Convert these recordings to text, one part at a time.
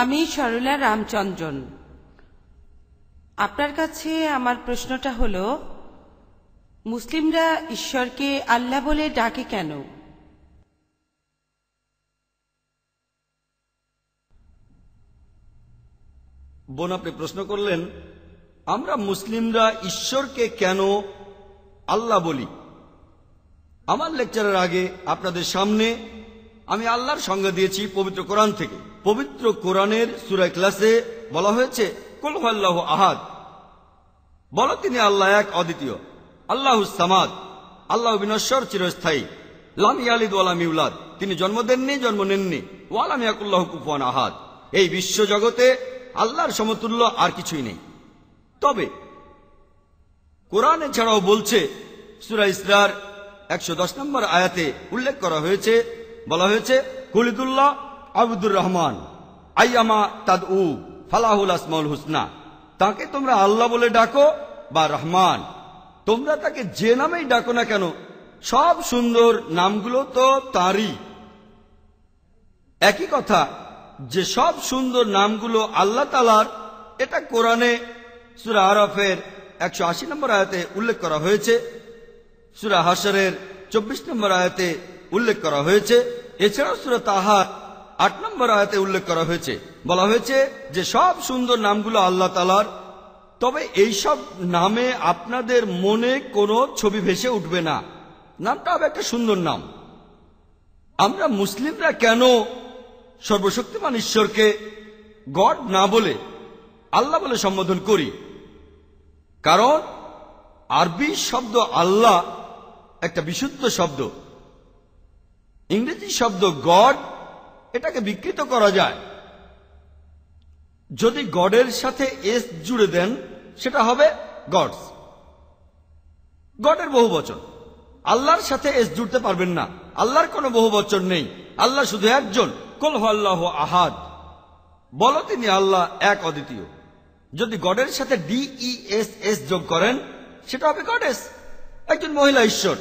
আমি সরলা রামচন্দ্রন আপনার কাছে আমার প্রশ্নটা হল মুসলিমরা ঈশ্বরকে আল্লাহ বলে ডাকে কেন বোন আপনি প্রশ্ন করলেন আমরা মুসলিমরা ঈশ্বরকে কেন আল্লাহ বলি আমার লেকচারের আগে আপনাদের সামনে আমি আল্লাহর সঙ্গে দিয়েছি পবিত্র কোরআন থেকে পবিত্র কোরআনের সুরায় ক্লাসে বলা হয়েছে কলহল্লাহ আহাদ বলো তিনি আল্লাহ এক অদ্বিতীয় আল্লাহ সামাদ আল্লাহ বিনশ্বর চিরস্থায়ী লাম ইয়ালিদ ওয়ালাম ইউলাদ তিনি জন্ম দেননি জন্ম নেননি ওয়ালাম ইয়াকুল্লাহ কুফান আহাদ এই বিশ্বজগতে আল্লাহর সমতুল্য আর কিছুই নেই তবে কোরআনে ছাড়াও বলছে সুরা ইসরার একশো নম্বর আয়াতে উল্লেখ করা হয়েছে বলা হয়েছে কুলিদুল্লাহ আবুদুর রহমান আইয়ামা তাদ উ ফালাহুল আসমাউল হুসনা তাকে তোমরা আল্লাহ বলে ডাকো বা রহমান তোমরা তাকে যে নামেই ডাকো না কেন সব সুন্দর নামগুলো তো তারই একই কথা যে সব সুন্দর নামগুলো আল্লাহ তালার এটা কোরআনে সুরা আরফের একশো আশি নম্বর আয়াতে উল্লেখ করা হয়েছে সুরা হাসরের চব্বিশ নম্বর আয়াতে উল্লেখ করা হয়েছে এছাড়াও সুরা তাহা আট নম্বর আয়াতে উল্লেখ করা হয়েছে বলা হয়েছে যে সব সুন্দর নামগুলো আল্লাহ তালার তবে এইসব নামে আপনাদের মনে কোনো ছবি ভেসে উঠবে না নামটা হবে একটা সুন্দর নাম আমরা মুসলিমরা কেন সর্বশক্তিমান ঈশ্বরকে গড না বলে আল্লাহ বলে সম্বোধন করি কারণ আরবি শব্দ আল্লাহ একটা বিশুদ্ধ শব্দ ইংরেজি শব্দ গড এটাকে বিকৃত করা যায় যদি গডের সাথে এস জুড়ে দেন সেটা হবে গডস গডের বহু বচন আল্লাহর সাথে এস জুড়তে পারবেন না আল্লাহর কোনো বহু বচন নেই আল্লাহ শুধু একজন কল আল্লাহ আহাদ বলো তিনি আল্লাহ এক অদ্বিতীয় যদি গডের সাথে ডিই এস এস যোগ করেন সেটা হবে গডেস একজন মহিলা ঈশ্বর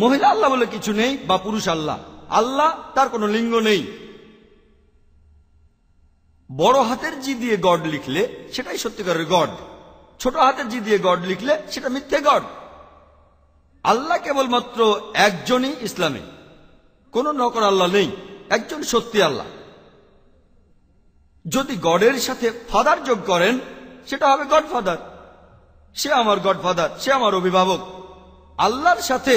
মহিলা আল্লাহ বলে কিছু নেই বা পুরুষ আল্লাহ আল্লাহ তার কোনো লিঙ্গ নেই বড় হাতের জি দিয়ে গড লিখলে সেটাই সত্যিকারের গড ছোট হাতের জি দিয়ে গড লিখলে সেটা মিথ্যে গড আল্লাহ কেবলমাত্র একজনই ইসলামে কোন নকর আল্লাহ নেই একজন সত্যি আল্লাহ যদি গডের সাথে ফাদার যোগ করেন সেটা হবে গডফাদার সে আমার গডফাদার সে আমার অভিভাবক আল্লাহর সাথে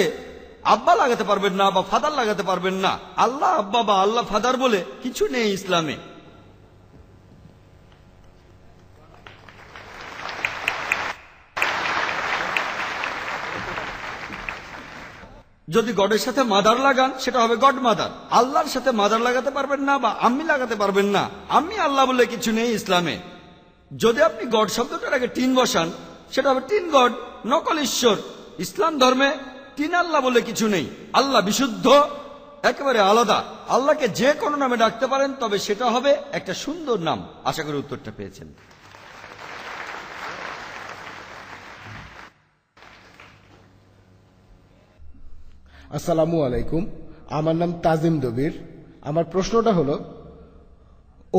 আব্বা লাগাতে পারবেন না বা ফাদার লাগাতে পারবেন না আল্লাহ আব্বা বা আল্লাহ ফাদার বলে কিছু নেই ইসলামে যদি গডের সাথে মাদার লাগান সেটা হবে গড মাদার আল্লাহর সাথে মাদার লাগাতে পারবেন না বা আমি লাগাতে পারবেন না আমি আল্লাহ বলে কিছু নেই ইসলামে যদি আপনি গড শব্দটার আগে টিন বসান সেটা হবে টিন গড নকল ঈশ্বর ইসলাম ধর্মে তিন আল্লাহ বলে কিছু নেই আল্লাহ বিশুদ্ধ একেবারে আলাদা আল্লাহকে যে কোনো নামে ডাকতে পারেন তবে সেটা হবে একটা সুন্দর নাম আশা করি উত্তরটা পেয়েছেন আসসালামু আলাইকুম আমার নাম তাজিম দবির আমার প্রশ্নটা হলো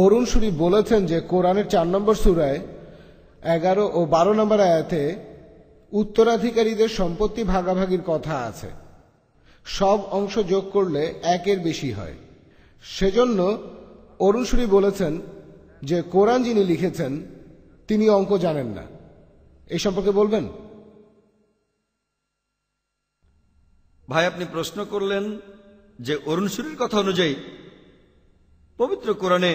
অরুণ সুরি বলেছেন যে কোরআনের চার নম্বর সুরায় এগারো ও বারো নম্বর আয়াতে উত্তরাধিকারীদের সম্পত্তি ভাগাভাগির কথা আছে সব অংশ যোগ করলে একের বেশি হয় সেজন্য অরুশ্রী বলেছেন যে কোরআন যিনি লিখেছেন তিনি অঙ্ক জানেন না এই সম্পর্কে বলবেন ভাই আপনি প্রশ্ন করলেন যে অরুণসুরির কথা অনুযায়ী পবিত্র কোরআনে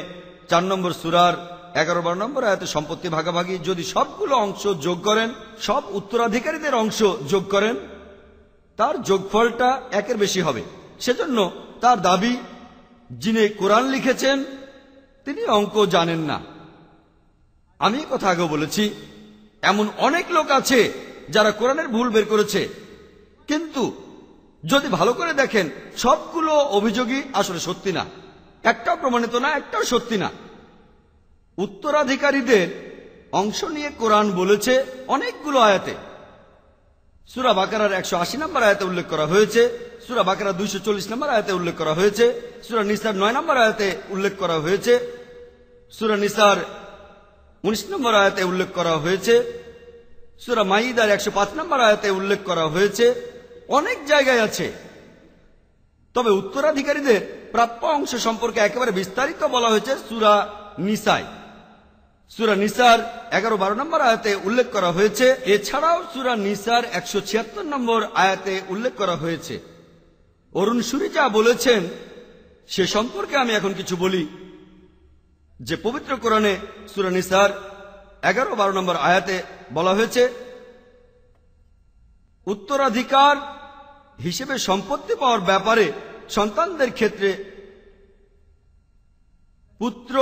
চার নম্বর সুরার এগারো বারো নম্বর আয়াতে সম্পত্তি ভাগাভাগি যদি সবগুলো অংশ যোগ করেন সব উত্তরাধিকারীদের অংশ যোগ করেন তার যোগফলটা একের বেশি হবে সেজন্য তার দাবি যিনি কোরআন লিখেছেন তিনি অঙ্ক জানেন না আমি কথা আগে বলেছি এমন অনেক লোক আছে যারা কোরআনের ভুল বের করেছে কিন্তু যদি ভালো করে দেখেন সবগুলো অভিযোগই আসলে সত্যি না একটাও প্রমাণিত না একটাও সত্যি না উত্তরাধিকারীদের অংশ নিয়ে কোরআন বলেছে অনেকগুলো আয়াতে সুরা বাকার একশো আশি নম্বর আয়তে উল্লেখ করা হয়েছে সুরা বাকারা দুইশো চল্লিশ নম্বর আয়াতে উল্লেখ করা হয়েছে সুরা নিসার নয় নম্বর আয়াতে উল্লেখ করা হয়েছে সুরা নিসার উনিশ নম্বর আয়াতে উল্লেখ করা হয়েছে সুরা মাইদার একশো পাঁচ নম্বর আয়াতে উল্লেখ করা হয়েছে অনেক জায়গায় আছে তবে উত্তরাধিকারীদের প্রাপ্য অংশ সম্পর্কে একেবারে বিস্তারিত বলা হয়েছে সুরা নিসায় সুরা নিসার এগারো বারো নম্বর আয়াতে উল্লেখ করা হয়েছে এছাড়াও সুরা নিসার একশো ছিয়াত্তর নম্বর আয়াতে উল্লেখ করা হয়েছে অরুণ সুরি যা বলেছেন সে সম্পর্কে আমি এখন কিছু বলি যে পবিত্র কোরআনে সুরা নিসার এগারো বারো নম্বর আয়াতে বলা হয়েছে উত্তরাধিকার হিসেবে সম্পত্তি পাওয়ার ব্যাপারে সন্তানদের ক্ষেত্রে পুত্র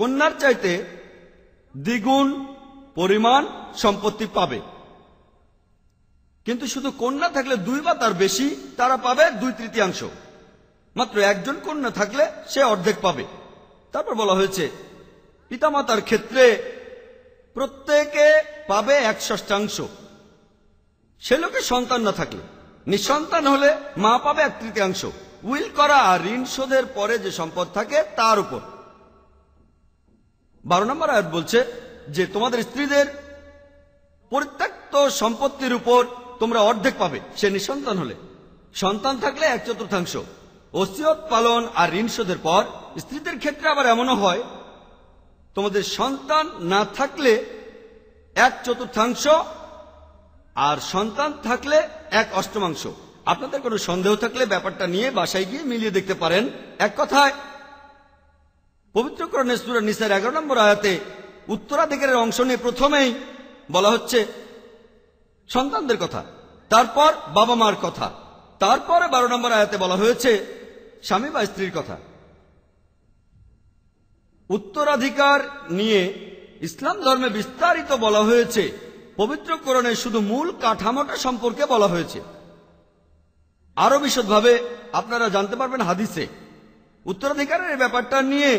কন্যার চাইতে দ্বিগুণ পরিমাণ সম্পত্তি পাবে কিন্তু শুধু কন্যা থাকলে দুই বা তার বেশি তারা পাবে দুই তৃতীয়াংশ মাত্র একজন কন্যা থাকলে সে অর্ধেক পাবে তারপর বলা হয়েছে পিতামাতার ক্ষেত্রে প্রত্যেকে পাবে এক ষষ্ঠাংশ সে লোকের সন্তান না থাকলে নিঃসন্তান হলে মা পাবে এক তৃতীয়াংশ উইল করা আর ঋণ শোধের পরে যে সম্পদ থাকে তার উপর বারো নম্বর আয়াত বলছে যে তোমাদের স্ত্রীদের পরিত্যক্ত সম্পত্তির উপর তোমরা অর্ধেক পাবে সে নিঃসন্তান হলে সন্তান থাকলে এক চতুর্থাংশ অস্তিয়ত পালন আর ঋণ শোধের পর স্ত্রীদের ক্ষেত্রে আবার এমনও হয় তোমাদের সন্তান না থাকলে এক চতুর্থাংশ আর সন্তান থাকলে এক অষ্টমাংশ আপনাদের কোনো সন্দেহ থাকলে ব্যাপারটা নিয়ে বাসায় গিয়ে মিলিয়ে দেখতে পারেন এক কথায় পবিত্রকরণের সুরের নিসার এগারো নম্বর আয়াতে উত্তরাধিকারের অংশ নিয়ে প্রথমেই বলা হচ্ছে সন্তানদের কথা তারপর বাবা মার কথা তারপরে বারো নম্বর আয়াতে বলা হয়েছে স্বামী বা স্ত্রীর কথা উত্তরাধিকার নিয়ে ইসলাম ধর্মে বিস্তারিত বলা হয়েছে পবিত্রকরণের শুধু মূল কাঠামোটা সম্পর্কে বলা হয়েছে আরো বিশদভাবে আপনারা জানতে পারবেন হাদিসে উত্তরাধিকারের ব্যাপারটা নিয়ে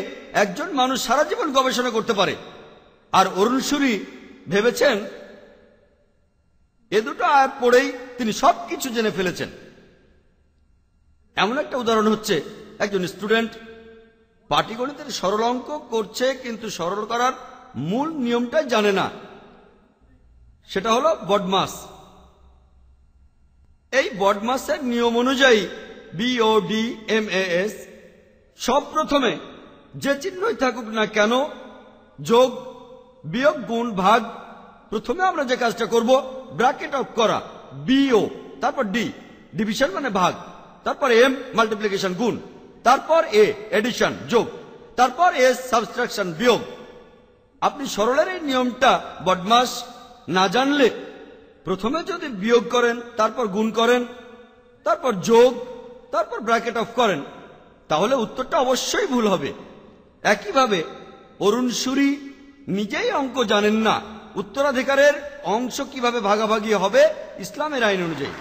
একজন মানুষ সারা জীবন গবেষণা করতে পারে আর অরুণ সুরি ভেবেছেন এ দুটো আয়াত পড়েই তিনি সব কিছু জেনে ফেলেছেন এমন একটা উদাহরণ হচ্ছে একজন স্টুডেন্ট পাটিগণিতের সরল অঙ্ক করছে কিন্তু সরল করার মূল নিয়মটা জানে না সেটা হলো বডমাস এই বডমাসের নিয়ম অনুযায়ী ডি এম এস সব প্রথমে যে চিহ্নই থাকুক না কেন যোগ বিয়োগ গুণ ভাগ প্রথমে আমরা যে কাজটা করব ব্র্যাকেট অফ করা বিও তারপর ডি ডিভিশন মানে ভাগ তারপর এম মাল্টিপ্লিকেশন গুণ তারপর এ এডিশন যোগ তারপর এ সাবস্ট্রাকশন বিয়োগ আপনি সরলের এই নিয়মটা বদমাস না জানলে প্রথমে যদি বিয়োগ করেন তারপর গুণ করেন তারপর যোগ তারপর ব্র্যাকেট অফ করেন তাহলে উত্তরটা অবশ্যই ভুল হবে একইভাবে অরুণ সুরি নিজেই অঙ্ক জানেন না উত্তরাধিকারের অংশ কিভাবে ভাগাভাগি হবে ইসলামের আইন অনুযায়ী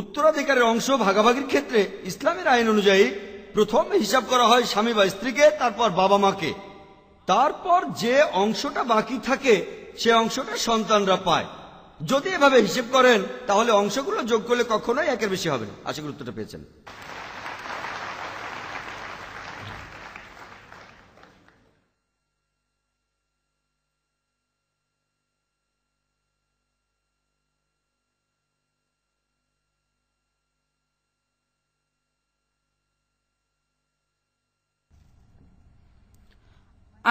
উত্তরাধিকারের অংশ ভাগাভাগির ক্ষেত্রে ইসলামের আইন অনুযায়ী প্রথম হিসাব করা হয় স্বামী বা স্ত্রীকে তারপর বাবা মাকে তারপর যে অংশটা বাকি থাকে সে অংশটা সন্তানরা পায় যদি এভাবে হিসেব করেন তাহলে অংশগুলো যোগ করলে কখনোই একের বেশি হবে না আশা করি উত্তরটা পেয়েছেন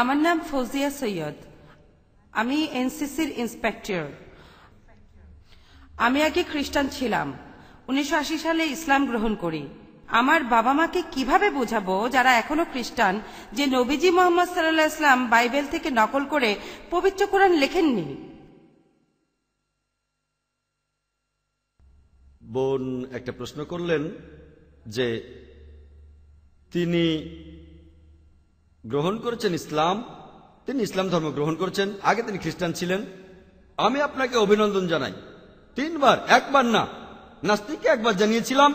আমার নাম ফৌজিয়া সৈয়দ আমি এনসিসির ইন্সপেক্টর আমি আগে খ্রিস্টান ছিলাম উনিশশো সালে ইসলাম গ্রহণ করি আমার বাবা মাকে কিভাবে বোঝাবো যারা এখনো খ্রিস্টান যে নবীজি মোহাম্মদ সাল্লাহ ইসলাম বাইবেল থেকে নকল করে পবিত্র কোরআন লেখেননি বোন একটা প্রশ্ন করলেন যে তিনি গ্রহণ করেছেন ইসলাম তিনি ইসলাম ধর্ম গ্রহণ করেছেন আগে তিনি খ্রিস্টান ছিলেন আমি আপনাকে অভিনন্দন জানাই তিনবার একবার না নাস্তিককে একবার জানিয়েছিলাম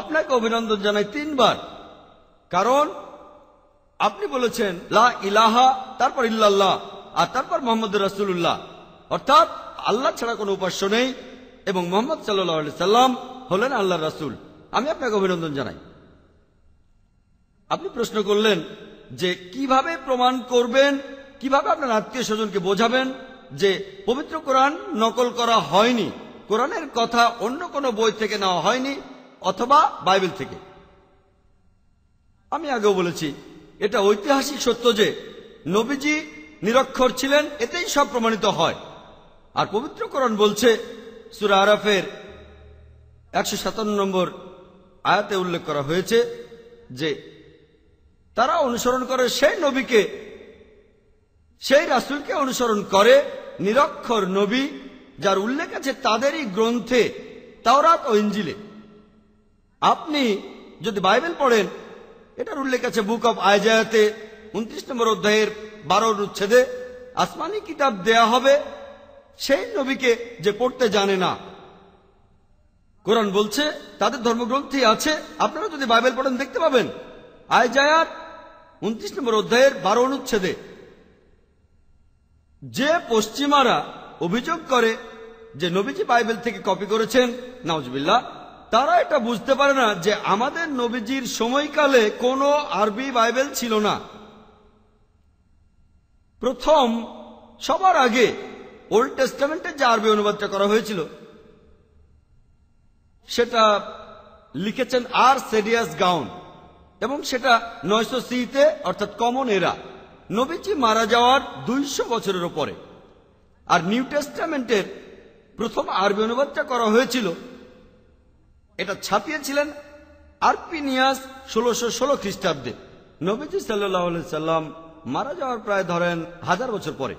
আপনাকে অভিনন্দন জানাই তিনবার কারণ আপনি বলেছেন লা ইলাহা তারপর ইল্লাল্লাহ আর তারপর মোহাম্মদ রাসুল্লাহ অর্থাৎ আল্লাহ ছাড়া কোনো উপাস্য নেই এবং মোহাম্মদ সাল্লাহ সাল্লাম হলেন আল্লাহ রাসুল আমি আপনাকে অভিনন্দন জানাই আপনি প্রশ্ন করলেন যে কিভাবে প্রমাণ করবেন কিভাবে আপনার আত্মীয় স্বজনকে বোঝাবেন যে পবিত্র কোরআন নকল করা হয়নি কোরআনের কথা অন্য কোনো বই থেকে নেওয়া হয়নি অথবা বাইবেল থেকে আমি আগেও বলেছি এটা ঐতিহাসিক সত্য যে নবীজি নিরক্ষর ছিলেন এতেই সব প্রমাণিত হয় আর পবিত্র কোরআন বলছে সুরা আরাফের একশো সাতান্ন নম্বর আয়াতে উল্লেখ করা হয়েছে যে তারা অনুসরণ করে সেই নবীকে সেই রাসুলকে অনুসরণ করে নিরক্ষর নবী যার উল্লেখ আছে তাদেরই গ্রন্থে তাওরাত ও ইঞ্জিলে আপনি যদি বাইবেল পড়েন এটার উল্লেখ আছে বুক অব আয়জায়াতে উনত্রিশ নম্বর অধ্যায়ের বারো অনুচ্ছেদে আসমানি কিতাব দেয়া হবে সেই নবীকে যে পড়তে জানে না কোরআন বলছে তাদের ধর্মগ্রন্থই আছে আপনারা যদি বাইবেল পড়েন দেখতে পাবেন আয়জায়ার উনত্রিশ নম্বর অধ্যায়ের বারো অনুচ্ছেদে যে পশ্চিমারা অভিযোগ করে যে নবীজি বাইবেল থেকে কপি করেছেন নাউজবিল্লা তারা এটা বুঝতে পারে না যে আমাদের নবীজির সময়কালে কোনো আরবি বাইবেল ছিল না প্রথম সবার আগে ওল্ড টেস্টামেন্টে যে আরবি অনুবাদটা করা হয়েছিল সেটা লিখেছেন আর সেডিয়াস গাউন এবং সেটা নয়শো সিতে অর্থাৎ কমন এরা নবীজি মারা যাওয়ার দুইশো বছরের ওপরে আর নিউ টেস্টামেন্টের প্রথম আরবি অনুবাদটা করা হয়েছিল এটা ছাপিয়েছিলেন আরপিনিয়াস ষোলোশো ষোলো খ্রিস্টাব্দে নবীজি সাল্লাহ সাল্লাম মারা যাওয়ার প্রায় ধরেন হাজার বছর পরে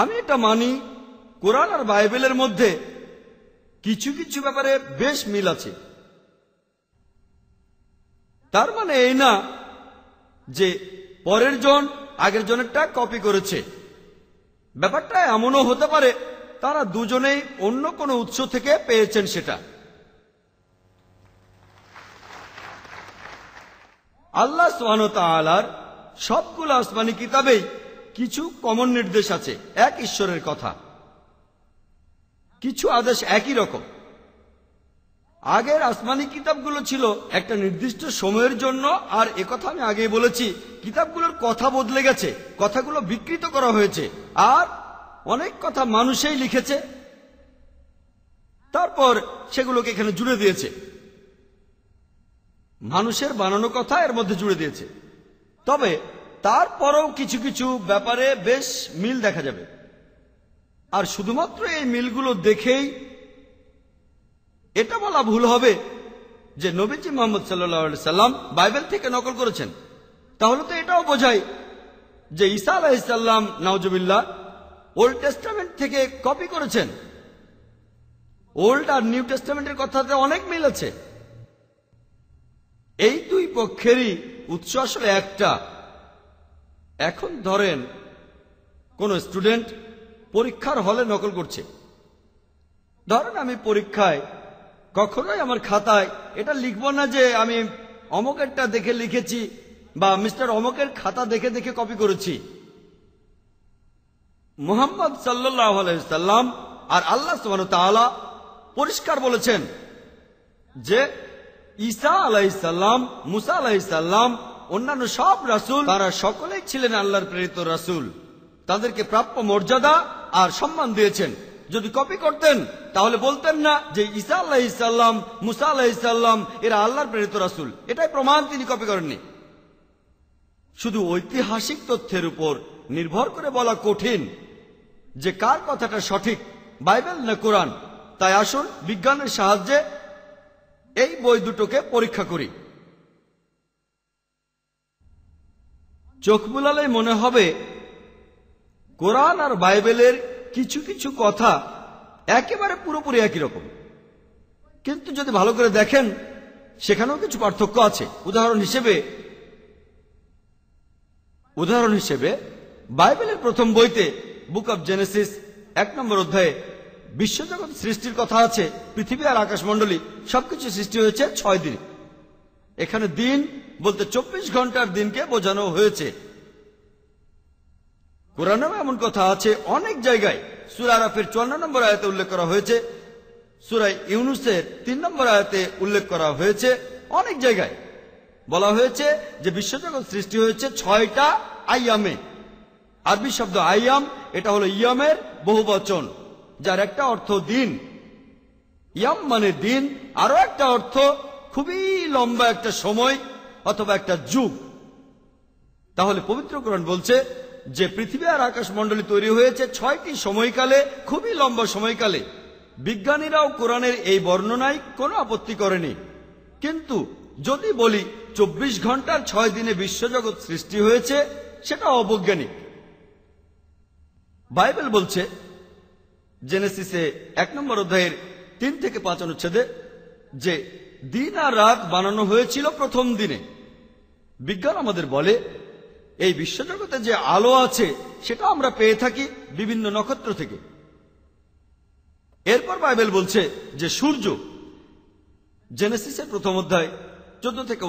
আমি এটা মানি কোরআন আর বাইবেলের মধ্যে কিছু কিছু ব্যাপারে বেশ মিল আছে তার মানে এই না যে পরের জন আগের জনেরটা কপি করেছে ব্যাপারটা এমনও হতে পারে তারা দুজনেই অন্য কোনো উৎস থেকে পেয়েছেন সেটা আল্লাহ সোহান সবগুলো আসমানি কিতাবেই কিছু কমন নির্দেশ আছে এক ঈশ্বরের কথা কিছু আদেশ একই রকম আগের আসমানি কিতাবগুলো ছিল একটা নির্দিষ্ট সময়ের জন্য আর একথা আমি আগেই বলেছি কিতাবগুলোর কথা বদলে গেছে কথাগুলো বিকৃত করা হয়েছে আর অনেক কথা মানুষেই লিখেছে তারপর সেগুলোকে এখানে জুড়ে দিয়েছে মানুষের বানানো কথা এর মধ্যে জুড়ে দিয়েছে তবে তারপরেও কিছু কিছু ব্যাপারে বেশ মিল দেখা যাবে আর শুধুমাত্র এই মিলগুলো দেখেই এটা বলা ভুল হবে যে নবীজি মোহাম্মদ সাল্লা সাল্লাম বাইবেল থেকে নকল করেছেন তাহলে তো এটাও বোঝায় যে ইসা আলাহিসাল্লাম নওজবিল্লা ওল্ড টেস্টামেন্ট থেকে কপি করেছেন ওল্ড আর নিউ টেস্টামেন্টের কথাতে অনেক মিল আছে এই দুই পক্ষেরই উৎস আসলে একটা এখন ধরেন কোন স্টুডেন্ট পরীক্ষার হলে নকল করছে ধরেন আমি পরীক্ষায় কখনোই আমার খাতায় এটা লিখব না যে আমি অমকেরটা দেখে লিখেছি বা মিস্টার অমকের খাতা দেখে দেখে কপি করেছি মোহাম্মদ সাল্লাম আলাইসাল্লাম আর আল্লাহ পরিষ্কার বলেছেন যে ইসা আলাইসাল্লাম মুসা আলাইসাল্লাম অন্যান্য সব রাসুল তারা সকলেই ছিলেন আল্লাহর প্রেরিত রাসুল তাদেরকে প্রাপ্য মর্যাদা আর সম্মান দিয়েছেন যদি কপি করতেন তাহলে বলতেন না যে ঈসা আল্লাহ ইসাল্লাম মুসা আল্লাহ ইসাল্লাম এরা আল্লাহর প্রেরিত রাসুল এটাই প্রমাণ তিনি কপি করেননি শুধু ঐতিহাসিক তথ্যের উপর নির্ভর করে বলা কঠিন যে কার কথাটা সঠিক বাইবেল না কোরআন তাই আসুন বিজ্ঞানের সাহায্যে এই বই দুটোকে পরীক্ষা করি চোখ বুলালে মনে হবে কোরআন আর বাইবেলের কিছু কিছু কথা একেবারে পুরোপুরি একই রকম কিন্তু যদি ভালো করে দেখেন সেখানেও কিছু পার্থক্য আছে উদাহরণ হিসেবে উদাহরণ হিসেবে বাইবেলের প্রথম বইতে বুক অব জেনেসিস এক নম্বর অধ্যায়ে বিশ্বজগৎ সৃষ্টির কথা আছে পৃথিবী আর আকাশমণ্ডলী সবকিছু সৃষ্টি হয়েছে ছয় দিন এখানে দিন বলতে চব্বিশ ঘন্টার দিনকে বোঝানো হয়েছে কোরআন এমন কথা আছে অনেক জায়গায় সুরা আরফের চুয়ান্ন নম্বর আয়তে উল্লেখ করা হয়েছে সুরাই ইউনুসের তিন নম্বর আয়তে উল্লেখ করা হয়েছে অনেক জায়গায় বলা হয়েছে যে বিশ্বজগৎ সৃষ্টি হয়েছে ছয়টা আইয়ামে আরবি শব্দ আইয়াম এটা হলো ইয়ামের বহু বচন যার একটা অর্থ দিন ইয়াম মানে দিন আরো একটা অর্থ খুবই লম্বা একটা সময় অথবা একটা যুগ তাহলে পবিত্রকরণ বলছে যে পৃথিবী আর আকাশমণ্ডলী তৈরি হয়েছে ছয়টি সময়কালে খুবই লম্বা সময়কালে বিজ্ঞানীরাও কোরআনের এই বর্ণনায় কোনো আপত্তি করেনি কিন্তু যদি বলি চব্বিশ ঘন্টার ছয় দিনে বিশ্বজগৎ সৃষ্টি হয়েছে সেটা অবৈজ্ঞানিক বাইবেল বলছে জেনেসিসে এক নম্বর অধ্যায়ের তিন থেকে পাঁচ অনুচ্ছেদে যে দিন আর রাত বানানো হয়েছিল প্রথম দিনে বিজ্ঞান আমাদের বলে এই বিশ্বজগতে যে আলো আছে সেটা আমরা পেয়ে থাকি বিভিন্ন নক্ষত্র থেকে এরপর বাইবেল বলছে যে সূর্য জেনেসিসের প্রথম অধ্যায় চোদ্দ থেকে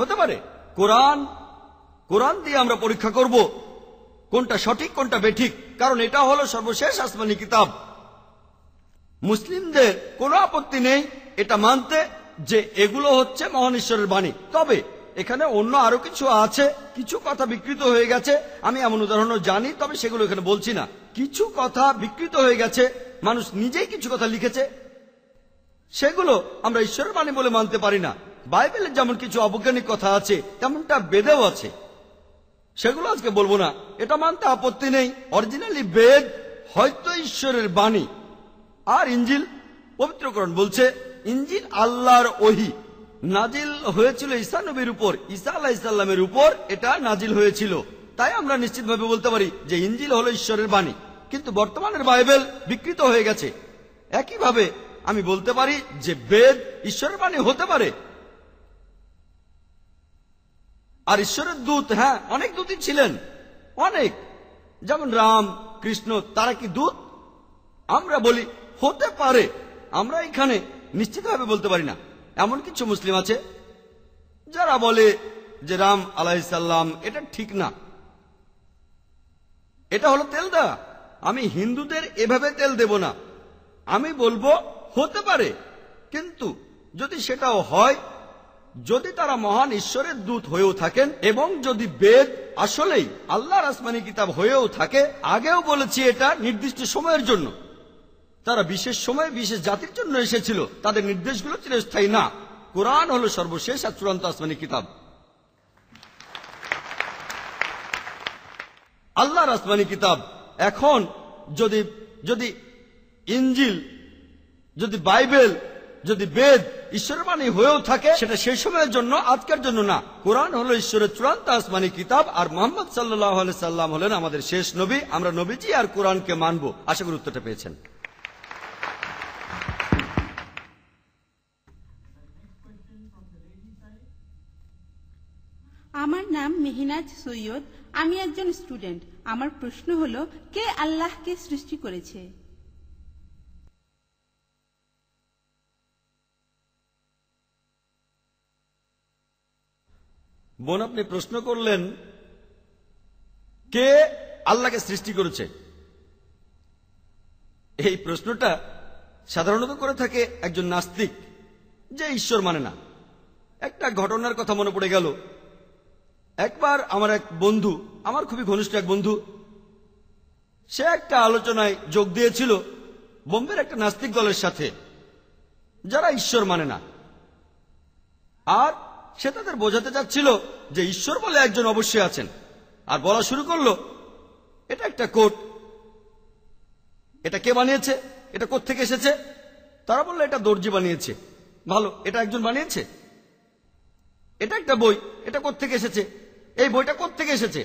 হতে পারে কোরআন কোরআন দিয়ে আমরা পরীক্ষা করব কোনটা সঠিক কোনটা বেঠিক কারণ এটা হলো সর্বশেষ আসমানি কিতাব মুসলিমদের কোনো আপত্তি নেই এটা মানতে যে এগুলো হচ্ছে মহান ঈশ্বরের বাণী তবে এখানে অন্য আরো কিছু আছে কিছু কথা বিকৃত হয়ে গেছে আমি এমন উদাহরণও জানি তবে সেগুলো এখানে বলছি না কিছু কথা বিকৃত হয়ে গেছে মানুষ নিজেই কিছু কথা লিখেছে সেগুলো আমরা ঈশ্বরের বাণী বলে মানতে পারি না বাইবেলের যেমন কিছু অবৈজ্ঞানিক কথা আছে তেমনটা বেদেও আছে সেগুলো আজকে বলবো না এটা মানতে আপত্তি নেই অরিজিনালি বেদ হয়তো ঈশ্বরের বাণী আর ইঞ্জিল পবিত্রকরণ বলছে ইঞ্জিল আল্লাহর ওহি নাজিল হয়েছিল ঈসা নবীর উপর ঈসা আল্লাহ ইসাল্লামের উপর এটা নাজিল হয়েছিল তাই আমরা নিশ্চিতভাবে বলতে পারি যে ইঞ্জিল হলো ঈশ্বরের বাণী কিন্তু বর্তমানের বাইবেল বিকৃত হয়ে গেছে একইভাবে আমি বলতে পারি যে বেদ ঈশ্বরের বাণী হতে পারে আর ঈশ্বরের দূত হ্যাঁ অনেক দূতই ছিলেন অনেক যেমন রাম কৃষ্ণ তারা কি দূত আমরা বলি হতে পারে আমরা এখানে নিশ্চিতভাবে বলতে পারি না এমন কিছু মুসলিম আছে যারা বলে যে রাম আলাইসাল্লাম এটা ঠিক না এটা হলো তেল দেওয়া আমি হিন্দুদের এভাবে তেল দেব না আমি বলবো হতে পারে কিন্তু যদি সেটাও হয় যদি তারা মহান ঈশ্বরের দূত হয়েও থাকেন এবং যদি বেদ আসলেই আল্লাহর আসমানি কিতাব হয়েও থাকে আগেও বলেছি এটা নির্দিষ্ট সময়ের জন্য তারা বিশেষ সময়ে বিশেষ জাতির জন্য এসেছিল তাদের নির্দেশগুলো চিরস্থায়ী না কোরআন হল সর্বশেষ আর চূড়ান্ত আসমানি কিতাব আল্লাহর রাসমানি কিতাব এখন যদি যদি ইঞ্জিল যদি বাইবেল যদি বেদ ঈশ্বরের বাণী হয়েও থাকে সেটা সেই সময়ের জন্য আজকের জন্য না কোরআন হলো ঈশ্বরের চূড়ান্ত আসমানি কিতাব আর মোহাম্মদ সাল্লাহ সাল্লাম হলেন আমাদের শেষ নবী আমরা নবীজি আর কোরআনকে মানব আশা করি উত্তরটা পেয়েছেন আমার নাম মেহিনাজ সৈয়দ আমি একজন স্টুডেন্ট আমার প্রশ্ন হলো কে আল্লাহকে সৃষ্টি করেছে বোন আপনি প্রশ্ন করলেন কে আল্লাহকে সৃষ্টি করেছে এই প্রশ্নটা সাধারণত করে থাকে একজন নাস্তিক যে ঈশ্বর মানে না একটা ঘটনার কথা মনে পড়ে গেল একবার আমার এক বন্ধু আমার খুবই ঘনিষ্ঠ এক বন্ধু সে একটা আলোচনায় যোগ দিয়েছিল বোম্বের একটা নাস্তিক দলের সাথে যারা ঈশ্বর মানে না আর সে তাদের বোঝাতে চাচ্ছিল যে ঈশ্বর বলে একজন অবশ্যই আছেন আর বলা শুরু করলো এটা একটা কোট এটা কে বানিয়েছে এটা থেকে এসেছে তারা বললো এটা দর্জি বানিয়েছে ভালো এটা একজন বানিয়েছে এটা একটা বই এটা থেকে এসেছে এই বইটা থেকে এসেছে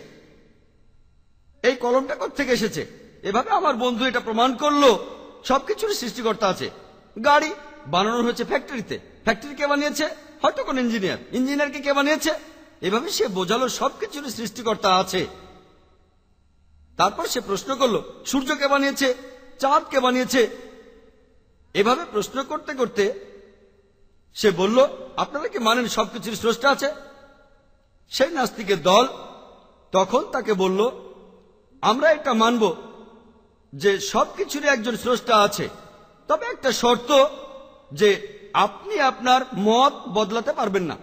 এই কলমটা থেকে এসেছে এভাবে আমার বন্ধু এটা প্রমাণ করলো সবকিছুর সৃষ্টিকর্তা আছে গাড়ি বানানো হয়েছে ফ্যাক্টরিতে ফ্যাক্টরি কে বানিয়েছে হয়তো কোন ইঞ্জিনিয়ার ইঞ্জিনিয়ারকে কে বানিয়েছে এভাবে সে বোঝালো সবকিছুর সৃষ্টিকর্তা আছে তারপর সে প্রশ্ন করলো সূর্য কে বানিয়েছে চাঁদ কে বানিয়েছে এভাবে প্রশ্ন করতে করতে সে বলল আপনারা কি মানেন সবকিছুর স্রষ্টা আছে সেই নাস্তিকের দল তখন তাকে বলল আমরা এটা মানব যে সবকিছুরই একজন স্রষ্টা আছে তবে একটা শর্ত যে আপনি আপনার মত বদলাতে পারবেন না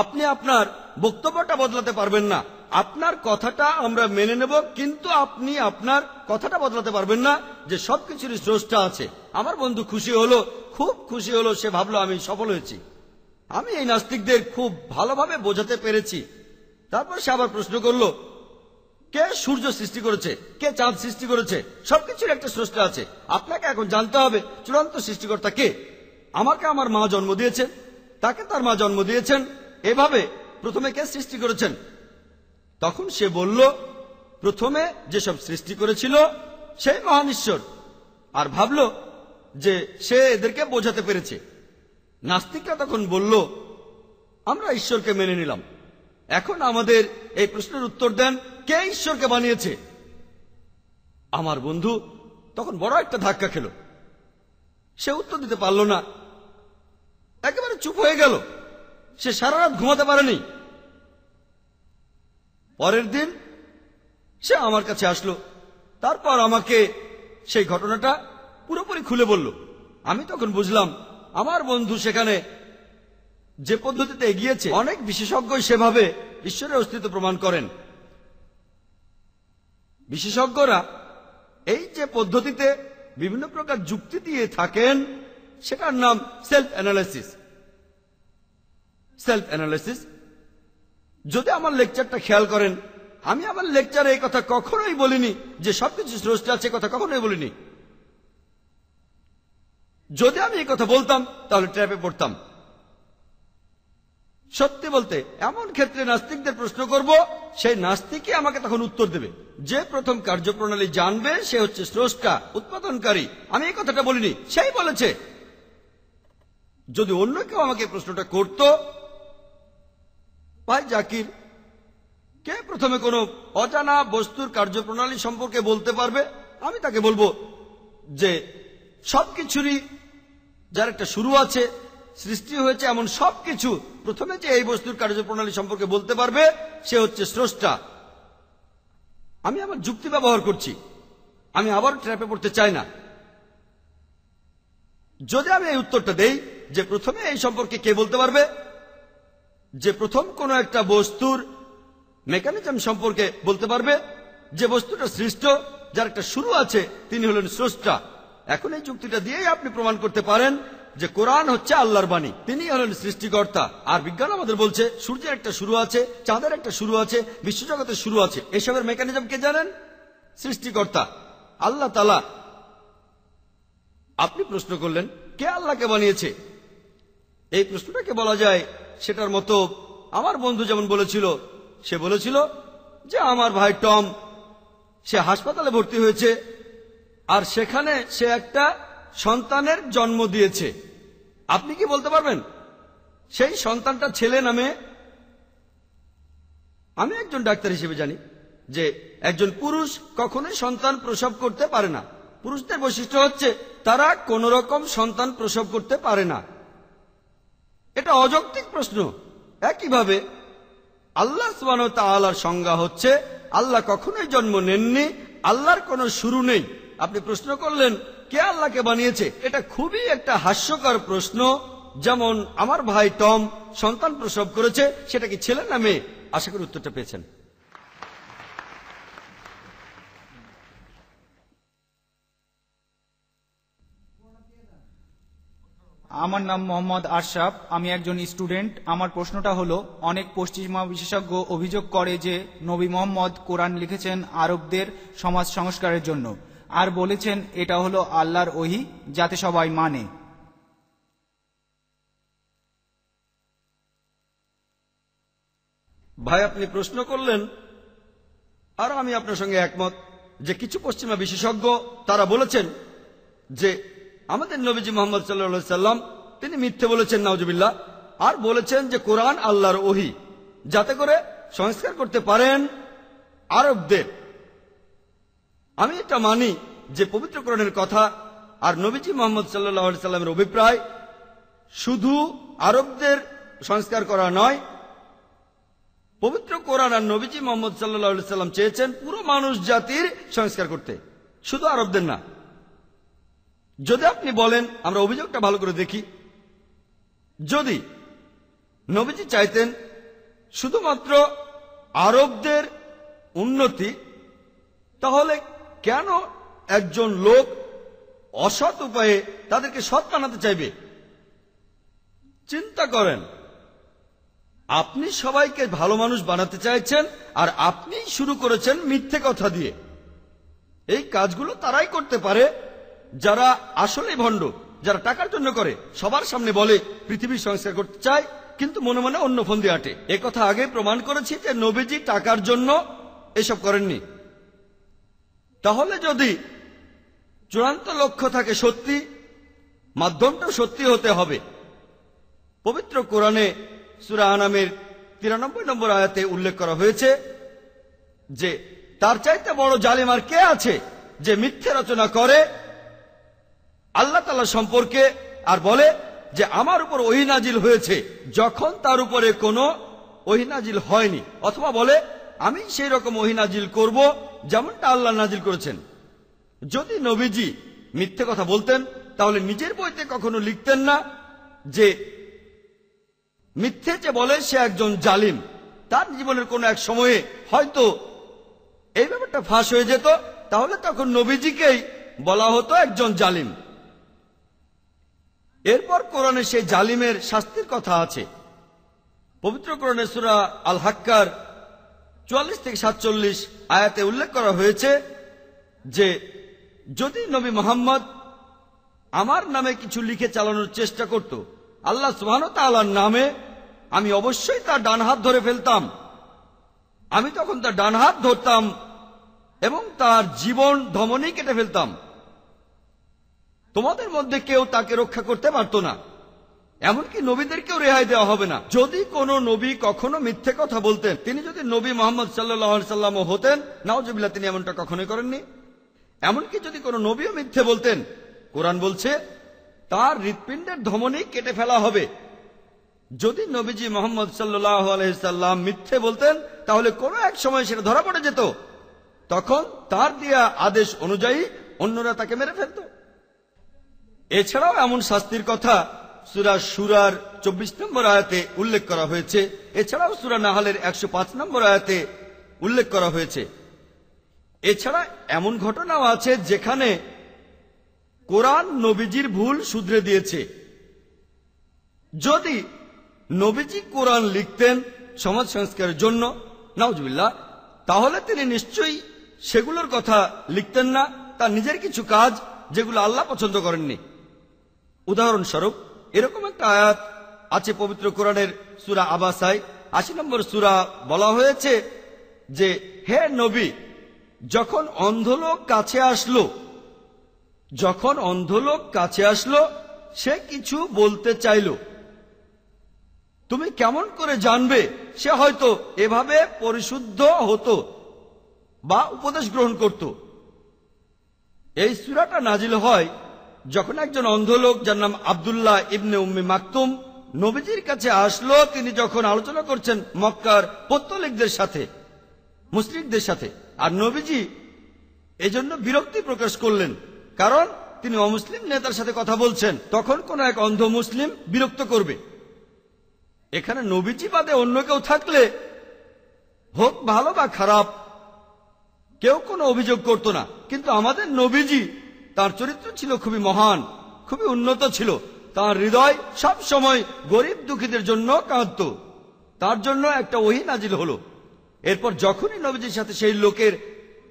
আপনি আপনার বক্তব্যটা বদলাতে পারবেন না আপনার কথাটা আমরা মেনে নেব কিন্তু আপনি আপনার কথাটা বদলাতে পারবেন না যে সবকিছুরই স্রষ্টা আছে আমার বন্ধু খুশি হলো খুব খুশি হলো সে ভাবলো আমি সফল হয়েছি আমি এই নাস্তিকদের খুব ভালোভাবে বোঝাতে পেরেছি তারপর সে আবার প্রশ্ন করলো কে সূর্য সৃষ্টি করেছে কে চাঁদ সৃষ্টি করেছে সবকিছুর একটা স্রষ্টা আছে আপনাকে এখন জানতে হবে চূড়ান্ত সৃষ্টিকর্তা কে আমাকে আমার মা জন্ম দিয়েছেন তাকে তার মা জন্ম দিয়েছেন এভাবে প্রথমে কে সৃষ্টি করেছেন তখন সে বলল প্রথমে যেসব সৃষ্টি করেছিল সেই মহান ঈশ্বর আর ভাবল যে সে এদেরকে বোঝাতে পেরেছে নাস্তিকরা তখন বলল আমরা ঈশ্বরকে মেনে নিলাম এখন আমাদের এই প্রশ্নের উত্তর দেন কে ঈশ্বরকে বানিয়েছে আমার বন্ধু তখন বড় একটা ধাক্কা খেল সে উত্তর দিতে পারল না একেবারে চুপ হয়ে গেল সে সারা রাত ঘুমাতে পারেনি পরের দিন সে আমার কাছে আসলো তারপর আমাকে সেই ঘটনাটা পুরোপুরি খুলে বলল আমি তখন বুঝলাম আমার বন্ধু সেখানে যে পদ্ধতিতে এগিয়েছে অনেক বিশেষজ্ঞ সেভাবে ঈশ্বরের অস্তিত্ব প্রমাণ করেন বিশেষজ্ঞরা এই যে পদ্ধতিতে বিভিন্ন প্রকার যুক্তি দিয়ে থাকেন সেটার নাম সেলফ অ্যানালাইসিস সেলফ অ্যানালাইসিস যদি আমার লেকচারটা খেয়াল করেন আমি আমার লেকচারে এই কথা কখনোই বলিনি যে সবকিছু স্রষ্টা আছে কথা কখনোই বলিনি যদি আমি এই কথা বলতাম তাহলে ট্র্যাপে পড়তাম সত্যি বলতে এমন ক্ষেত্রে নাস্তিকদের প্রশ্ন করব সেই নাস্তিকই আমাকে তখন উত্তর দেবে যে প্রথম কার্যপ্রণালী জানবে সে হচ্ছে স্রষ্টা উৎপাদনকারী আমি এই কথাটা বলিনি সেই বলেছে যদি অন্য কেউ আমাকে প্রশ্নটা করত ভাই জাকির কে প্রথমে কোনো অজানা বস্তুর কার্যপ্রণালী সম্পর্কে বলতে পারবে আমি তাকে বলবো যে সবকিছুরই যার একটা শুরু আছে সৃষ্টি হয়েছে এমন সবকিছু প্রথমে যে এই বস্তুর কার্যপ্রণালী সম্পর্কে বলতে পারবে সে হচ্ছে স্রষ্টা আমি আমার যুক্তি ব্যবহার করছি আমি আবার ট্র্যাপে পড়তে চাই না যদি আমি এই উত্তরটা দেই যে প্রথমে এই সম্পর্কে কে বলতে পারবে যে প্রথম কোনো একটা বস্তুর মেকানিজম সম্পর্কে বলতে পারবে যে বস্তুটা সৃষ্ট যার একটা শুরু আছে তিনি হলেন স্রষ্টা এখন এই যুক্তিটা দিয়েই আপনি প্রমাণ করতে পারেন যে কোরআন হচ্ছে আল্লাহর বাণী তিনি হলেন সৃষ্টিকর্তা আর বিজ্ঞান আমাদের বলছে সূর্যের একটা শুরু আছে চাঁদের একটা শুরু আছে বিশ্বজগতের শুরু আছে এসবের মেকানিজম কে জানেন সৃষ্টিকর্তা আল্লাহ তালা আপনি প্রশ্ন করলেন কে আল্লাহকে বানিয়েছে এই প্রশ্নটাকে বলা যায় সেটার মতো আমার বন্ধু যেমন বলেছিল সে বলেছিল যে আমার ভাই টম সে হাসপাতালে ভর্তি হয়েছে আর সেখানে সে একটা সন্তানের জন্ম দিয়েছে আপনি কি বলতে পারবেন সেই সন্তানটা ছেলে নামে আমি একজন ডাক্তার হিসেবে জানি যে একজন পুরুষ কখনোই সন্তান প্রসব করতে পারে না পুরুষদের বৈশিষ্ট্য হচ্ছে তারা কোন রকম সন্তান প্রসব করতে পারে না এটা অযৌক্তিক প্রশ্ন একইভাবে আল্লাহ সুবান তালার সংজ্ঞা হচ্ছে আল্লাহ কখনোই জন্ম নেননি আল্লাহর কোনো শুরু নেই আপনি প্রশ্ন করলেন কে আল্লাহকে বানিয়েছে এটা খুবই একটা হাস্যকর প্রশ্ন যেমন আমার ভাই টম সন্তান প্রসব করেছে সেটা কি ছেলে না মেয়ে আশা করি উত্তরটা পেয়েছেন আমার নাম মোহাম্মদ আশরাফ আমি একজন স্টুডেন্ট আমার প্রশ্নটা হলো অনেক পশ্চিমা বিশেষজ্ঞ অভিযোগ করে যে নবী মোহাম্মদ কোরআন লিখেছেন আরবদের সমাজ সংস্কারের জন্য আর বলেছেন এটা হলো আল্লাহর ওহি যাতে সবাই মানে ভাই আপনি প্রশ্ন করলেন আর আমি আপনার সঙ্গে একমত যে কিছু পশ্চিমা বিশেষজ্ঞ তারা বলেছেন যে আমাদের নবীজি মোহাম্মদ সাল্লা সাল্লাম তিনি মিথ্যে বলেছেন নাওজবিল্লা আর বলেছেন যে কোরআন আল্লাহর ওহি যাতে করে সংস্কার করতে পারেন আরবদের আমি এটা মানি যে পবিত্র কোরআনের কথা আর নবীজি মোহাম্মদ সাল্লা সাল্লামের অভিপ্রায় শুধু আরবদের সংস্কার করা নয় পবিত্র কোরআন আর নবীজি মোহাম্মদ সাল্লা সাল্লাম চেয়েছেন পুরো মানুষ জাতির সংস্কার করতে শুধু আরবদের না যদি আপনি বলেন আমরা অভিযোগটা ভালো করে দেখি যদি নবীজি চাইতেন শুধুমাত্র আরবদের উন্নতি তাহলে কেন একজন লোক অসৎ উপায়ে তাদেরকে সৎ বানাতে চাইবে চিন্তা করেন আপনি সবাইকে ভালো মানুষ বানাতে চাইছেন আর আপনি শুরু করেছেন মিথ্যে কথা দিয়ে এই কাজগুলো তারাই করতে পারে যারা আসলে ভণ্ড যারা টাকার জন্য করে সবার সামনে বলে পৃথিবীর সংস্কার করতে চায় কিন্তু মনে মনে অন্য ফন্দি আটে কথা আগে প্রমাণ করেছি যে নবীজি টাকার জন্য এসব করেননি তাহলে যদি চূড়ান্ত লক্ষ্য থাকে সত্যি মাধ্যমটা সত্যি হতে হবে পবিত্র কোরআনে সুরাহানামের তিরানব্বই নম্বর আয়াতে উল্লেখ করা হয়েছে যে তার চাইতে বড় জালিমার কে আছে যে মিথ্যে রচনা করে আল্লাহ তালা সম্পর্কে আর বলে যে আমার উপর ওহিনাজিল হয়েছে যখন তার উপরে কোনো ওহিনাজিল হয়নি অথবা বলে আমি সেই রকম ওহিনাজিল করব যেমনটা আল্লাহ নাজিল করেছেন যদি নবীজি মিথ্যে কথা বলতেন তাহলে নিজের বইতে কখনো লিখতেন না যে মিথ্যে যে বলে সে একজন জালিম তার জীবনের কোনো এক সময়ে হয়তো এই ব্যাপারটা ফাঁস হয়ে যেত তাহলে তখন নবীজিকেই বলা হতো একজন জালিম এরপর কোরআনে সেই জালিমের শাস্তির কথা আছে পবিত্র কোরণে সুরা আল হাক্কার চুয়াল্লিশ থেকে সাতচল্লিশ আয়াতে উল্লেখ করা হয়েছে যে যদি নবী মোহাম্মদ আমার নামে কিছু লিখে চালানোর চেষ্টা করত আল্লাহ সুহান তাল্লার নামে আমি অবশ্যই তার ডান হাত ধরে ফেলতাম আমি তখন তার ডান হাত ধরতাম এবং তার জীবন ধমনেই কেটে ফেলতাম তোমাদের মধ্যে কেউ তাকে রক্ষা করতে পারত না এমনকি নবীদেরকেও রেহাই দেওয়া হবে না যদি কোনো নবী কখনো মিথ্যে কথা বলতেন তিনি যদি নবী মোহাম্মদ সাল্লাহ সাল্লামও হতেন নাওজবিল্লা তিনি এমনটা কখনোই করেননি এমনকি যদি কোনো নবীও মিথ্যে বলতেন কোরআন বলছে তার হৃৎপিণ্ডের ধমনী কেটে ফেলা হবে যদি নবীজি মোহাম্মদ সাল্লাহ আলহিসাল্লাম মিথ্যে বলতেন তাহলে কোনো এক সময় সেটা ধরা পড়ে যেত তখন তার দিয়া আদেশ অনুযায়ী অন্যরা তাকে মেরে ফেলত এছাড়াও এমন শাস্তির কথা সুরা সুরার চব্বিশ নম্বর আয়াতে উল্লেখ করা হয়েছে এছাড়াও সুরা নাহালের একশো পাঁচ নম্বর আয়াতে উল্লেখ করা হয়েছে এছাড়া এমন ঘটনাও আছে যেখানে কোরআন নবীজির ভুল শুধরে দিয়েছে যদি নবীজি কোরআন লিখতেন সমাজ সংস্কারের জন্য নাউজবিল্লা তাহলে তিনি নিশ্চয়ই সেগুলোর কথা লিখতেন না তার নিজের কিছু কাজ যেগুলো আল্লাহ পছন্দ করেননি উদাহরণস্বরূপ এরকম একটা আয়াত আছে পবিত্র কোরআনের সুরা আবাসায় আশি নম্বর সুরা বলা হয়েছে যে হে নবী যখন অন্ধলোক কাছে আসলো যখন অন্ধলোক কাছে আসলো সে কিছু বলতে চাইল তুমি কেমন করে জানবে সে হয়তো এভাবে পরিশুদ্ধ হতো বা উপদেশ গ্রহণ করত এই সুরাটা নাজিল হয় যখন একজন অন্ধ লোক যার নাম আবদুল্লাহ ইবনে উম্মি মাকতুম নবীজির কাছে আসলো তিনি যখন আলোচনা করছেন মক্কার পত্তলিকদের সাথে মুসলিকদের সাথে আর নবীজি এজন্য বিরক্তি প্রকাশ করলেন কারণ তিনি অমুসলিম নেতার সাথে কথা বলছেন তখন কোন এক অন্ধ মুসলিম বিরক্ত করবে এখানে নবীজি বাদে অন্য কেউ থাকলে হোক ভালো বা খারাপ কেউ কোনো অভিযোগ করত না কিন্তু আমাদের নবীজি তার চরিত্র ছিল খুবই মহান খুবই উন্নত ছিল তার হৃদয় সব সময় গরিব দুঃখীদের জন্য কাঁদত তার জন্য একটা ওহি নাজিল হলো এরপর যখনই নবীজির সাথে সেই লোকের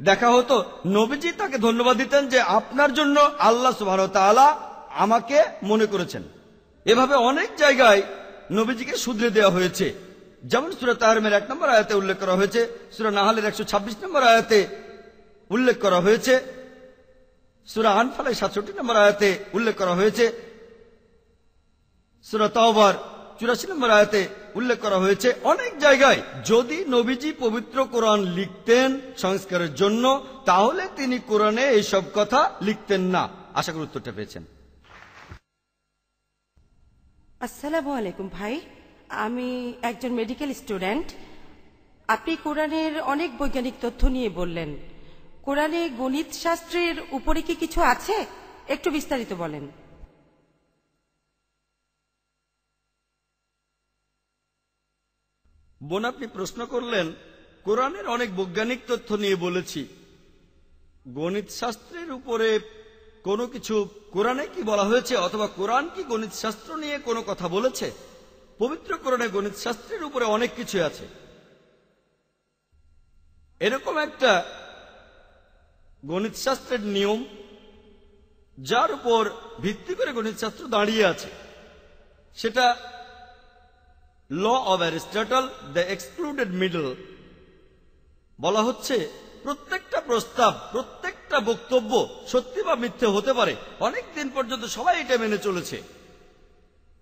দেখা হতো নবীজি তাকে ধন্যবাদ দিতেন যে আপনার জন্য আল্লাহ আলা আমাকে মনে করেছেন এভাবে অনেক জায়গায় নবীজিকে শুধরে দেওয়া হয়েছে যেমন সুরা তাহরমের এক নম্বর আয়াতে উল্লেখ করা হয়েছে সুরা নাহালের একশো ছাব্বিশ নম্বর আয়াতে উল্লেখ করা হয়েছে সুরা আনফালের সাতষট্টি নম্বর আয়াতে উল্লেখ করা হয়েছে সুরা তাওবার চুরাশি নম্বর আয়াতে উল্লেখ করা হয়েছে অনেক জায়গায় যদি নবীজি পবিত্র কোরআন লিখতেন সংস্কারের জন্য তাহলে তিনি কোরআনে এইসব কথা লিখতেন না আশা করি উত্তরটা পেয়েছেন আসসালাম আলাইকুম ভাই আমি একজন মেডিকেল স্টুডেন্ট আপনি কোরআনের অনেক বৈজ্ঞানিক তথ্য নিয়ে বললেন কোরআনে গণিত শাস্ত্রের উপরে কি কিছু আছে একটু বিস্তারিত বলেন বোন আপনি প্রশ্ন করলেন কোরআনের অনেক বৈজ্ঞানিক তথ্য নিয়ে বলেছি গণিত শাস্ত্রের উপরে কোনো কিছু কোরআনে কি বলা হয়েছে অথবা কোরআন কি গণিত শাস্ত্র নিয়ে কোনো কথা বলেছে পবিত্র কোরআনে গণিত শাস্ত্রের উপরে অনেক কিছু আছে এরকম একটা গণিতশাস্ত্রের নিয়ম যার উপর ভিত্তি করে গণিতশাস্ত্র দাঁড়িয়ে আছে সেটা law of Aristotle the excluded middle বলা হচ্ছে প্রত্যেকটা প্রস্তাব প্রত্যেকটা বক্তব্য সত্যি বা মিথ্যে হতে পারে অনেক দিন পর্যন্ত সবাই এটা মেনে চলেছে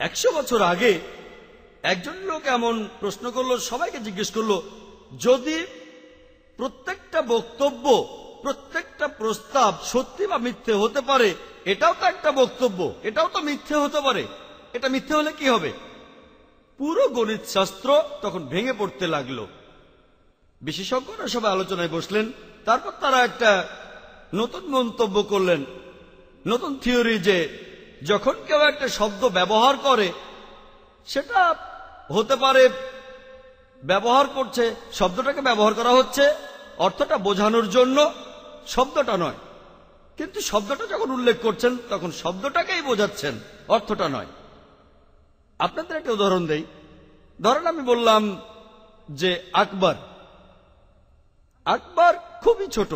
একশো বছর আগে একজন লোক এমন প্রশ্ন করলো সবাইকে জিজ্ঞেস করলো যদি প্রত্যেকটা বক্তব্য প্রত্যেকটা প্রস্তাব সত্যি বা মিথ্যে হতে পারে এটাও তো একটা বক্তব্য এটাও তো মিথ্যে হতে পারে এটা মিথ্যে হলে কি হবে পুরো গণিত শাস্ত্র তখন ভেঙে পড়তে লাগলো বিশেষজ্ঞরা সবাই আলোচনায় বসলেন তারপর তারা একটা নতুন মন্তব্য করলেন নতুন থিওরি যে যখন কেউ একটা শব্দ ব্যবহার করে সেটা হতে পারে ব্যবহার করছে শব্দটাকে ব্যবহার করা হচ্ছে অর্থটা বোঝানোর জন্য শব্দটা নয় কিন্তু শব্দটা যখন উল্লেখ করছেন তখন শব্দটাকেই বোঝাচ্ছেন অর্থটা নয় আপনাদের একটা উদাহরণ দেই ধরেন আমি বললাম যে আকবর আকবর খুবই ছোট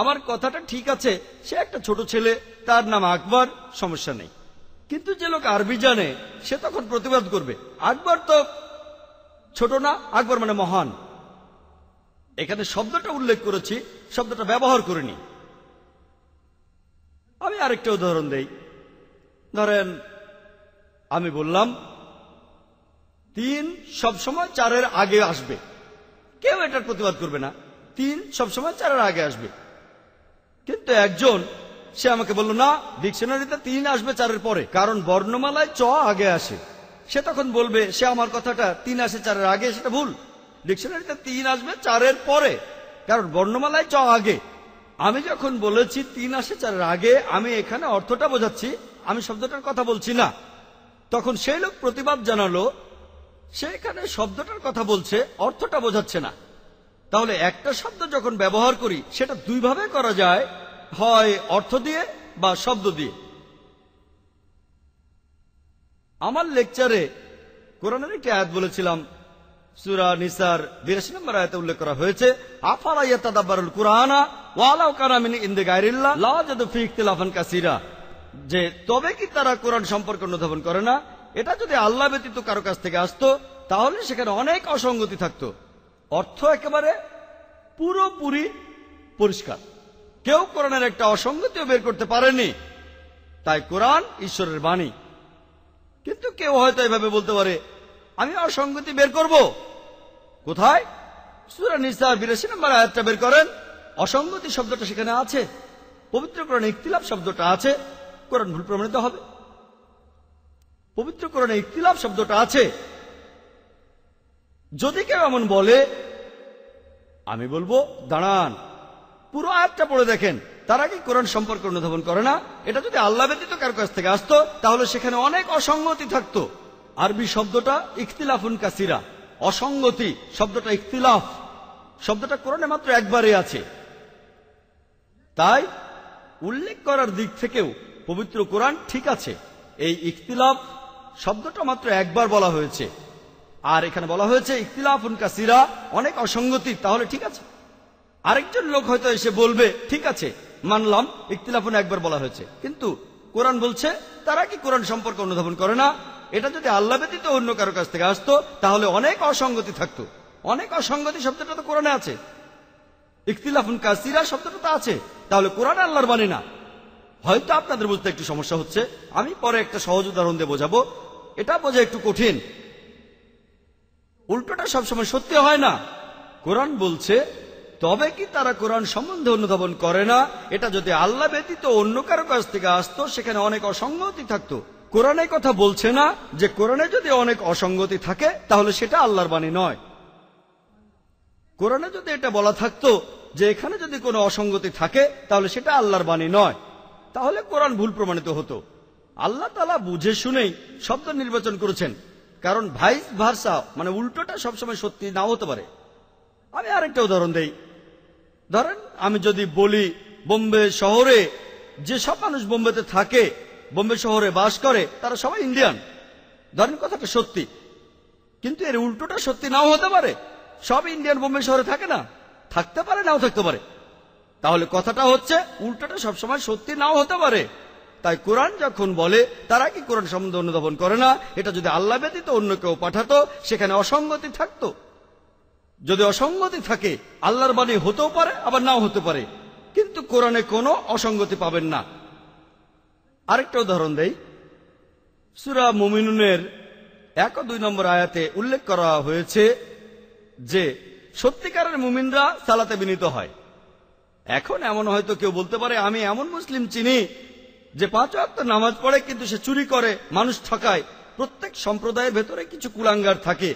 আমার কথাটা ঠিক আছে সে একটা ছোট ছেলে তার নাম আকবর সমস্যা নেই কিন্তু যে লোক আরবি জানে সে তখন প্রতিবাদ করবে আকবর তো ছোট না আকবর মানে মহান এখানে শব্দটা উল্লেখ করেছি শব্দটা ব্যবহার করিনি আমি আরেকটা উদাহরণ দেই ধরেন আমি বললাম তিন সবসময় চারের আগে আসবে কেউ এটার প্রতিবাদ করবে না তিন সবসময় চারের আগে আসবে কিন্তু একজন সে আমাকে বলল না ডিকশনারিতে তিন আসবে চারের পরে কারণ বর্ণমালায় চ আগে আসে সে তখন বলবে সে আমার কথাটা তিন আসে চারের আগে সেটা ভুল ডিকশনারিতে তিন আসবে চারের পরে কারণ বর্ণমালায় চ আগে আমি যখন বলেছি তিন আসে চার আগে আমি এখানে অর্থটা বোঝাচ্ছি আমি শব্দটার কথা বলছি না তখন সেই লোক প্রতিবাদ জানালো সেখানে শব্দটার কথা বলছে অর্থটা বোঝাচ্ছে না তাহলে একটা শব্দ যখন ব্যবহার করি সেটা দুইভাবে করা যায় হয় অর্থ দিয়ে বা শব্দ দিয়ে আমার লেকচারে কোরআনের একটি আয়াত বলেছিলাম সুরা নিসার বিরাশি নম্বর আয়তে উল্লেখ করা হয়েছে আফালা ইয়াতাদাব্বারুল কুরআনা ওয়ালাউ কানা মিন ইনদি গায়রিল্লাহ লা জাদু ফি ইখতিলাফান কাসীরা যে তবে কি তারা কোরআন সম্পর্কে অনুধাবন করে না এটা যদি আল্লাহ ব্যতীত কারো কাছ থেকে আসতো তাহলে সেখানে অনেক অসঙ্গতি থাকতো অর্থ একেবারে পুরোপুরি পরিষ্কার কেউ কোরআনের একটা অসঙ্গতিও বের করতে পারেনি তাই কোরআন ঈশ্বরের বাণী কিন্তু কেউ হয়তো এভাবে বলতে পারে আমি অসঙ্গতি বের করব কোথায় সুরা নিসার বিরাশি নম্বর আয়াতটা বের করেন অসঙ্গতি শব্দটা সেখানে আছে পবিত্রকরণে ইকতিলাপ শব্দটা আছে কোরআন ভুল প্রমাণিত হবে পবিত্রকরণে ইকতিলাপ শব্দটা আছে যদি কেউ এমন বলে আমি বলবো দাঁড়ান পুরো আয়াতটা পড়ে দেখেন তারা কি কোরআন সম্পর্কে অনুধাবন করে না এটা যদি আল্লাহ ব্যতীত কার কাছ থেকে আসতো তাহলে সেখানে অনেক অসঙ্গতি থাকতো আরবি শব্দটা ইখতিলাফুন কাসিরা অসঙ্গতি শব্দটা ইখতিলাফ শব্দটা কোরআনে মাত্র একবারে আছে তাই উল্লেখ করার দিক থেকেও পবিত্র কোরআন ঠিক আছে এই ইখতিলাফ শব্দটা মাত্র একবার বলা হয়েছে আর এখানে বলা হয়েছে ইখতিলাফুন কাসিরা অনেক অসঙ্গতি তাহলে ঠিক আছে আরেকজন লোক হয়তো এসে বলবে ঠিক আছে মানলাম ইখতিলাফুন একবার বলা হয়েছে কিন্তু কোরআন বলছে তারা কি কোরআন সম্পর্কে অনুধাবন করে না এটা যদি আল্লাহ ব্যতীত অন্য কারো কাছ থেকে আসতো তাহলে অনেক অসঙ্গতি থাকতো অনেক অসঙ্গতি শব্দটা তো কোরআনে আছে ইখতিলাফুন কাসিরা শব্দটা তো আছে তাহলে কোরআন আল্লাহর বাণী না হয়তো আপনাদের বুঝতে একটু সমস্যা হচ্ছে আমি পরে একটা সহজ উদাহরণ দিয়ে বোঝাবো এটা বোঝা একটু কঠিন উল্টোটা সবসময় সত্যি হয় না কোরআন বলছে তবে কি তারা কোরআন সম্বন্ধে অনুধাবন করে না এটা যদি আল্লাহ ব্যতীত অন্য কারো কাছ থেকে আসতো সেখানে অনেক অসঙ্গতি থাকতো কোরআনে কথা বলছে না যে কোরআনে যদি অনেক অসঙ্গতি থাকে তাহলে সেটা আল্লাহর বাণী নয় কোরআনে যদি এটা বলা থাকতো যে এখানে যদি কোনো অসঙ্গতি থাকে তাহলে সেটা আল্লাহর বাণী নয় তাহলে কোরআন ভুল প্রমাণিত হতো আল্লাহ তালা বুঝে শুনেই শব্দ নির্বাচন করেছেন কারণ ভাইস ভার্সা মানে উল্টোটা সবসময় সত্যি নাও হতে পারে আমি আরেকটা উদাহরণ দেই ধরেন আমি যদি বলি বোম্বে শহরে যেসব মানুষ বোম্বেতে থাকে বোম্বে শহরে বাস করে তারা সবাই ইন্ডিয়ান ধরেন কথাটা সত্যি কিন্তু এর উল্টোটা সত্যি নাও হতে পারে সব ইন্ডিয়ান বোম্বে শহরে থাকে না থাকতে পারে নাও থাকতে পারে তাহলে কথাটা হচ্ছে উল্টোটা সবসময় সত্যি নাও হতে পারে তাই কোরআন যখন বলে তারা কি কোরআন সম্বন্ধে অনুধাবন করে না এটা যদি আল্লাহ ব্যতীত অন্য কেউ পাঠাতো সেখানে অসঙ্গতি থাকত যদি অসঙ্গতি থাকে আল্লাহর বাণী হতেও পারে আবার নাও হতে পারে কিন্তু কোরআনে কোনো অসঙ্গতি পাবেন না আরেকটা উদাহরণ দেই সুরা মুমিনুনের এক ও দুই নম্বর আয়াতে উল্লেখ করা হয়েছে যে সত্যিকারের মুমিনরা সালাতে বিনীত হয় এখন এমন হয়তো কেউ বলতে পারে আমি এমন মুসলিম চিনি যে পাঁচ আত্ম নামাজ পড়ে কিন্তু সে চুরি করে মানুষ ঠকায় প্রত্যেক সম্প্রদায়ের ভেতরে কিছু কুলাঙ্গার থাকে